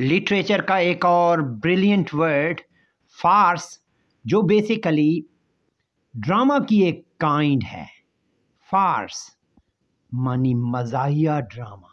literature का एक और ब्रिलियंट वर्ड फार्स जो बेसिकली ड्रामा की एक काइंड है फार्स मानी मजाहिया ड्रामा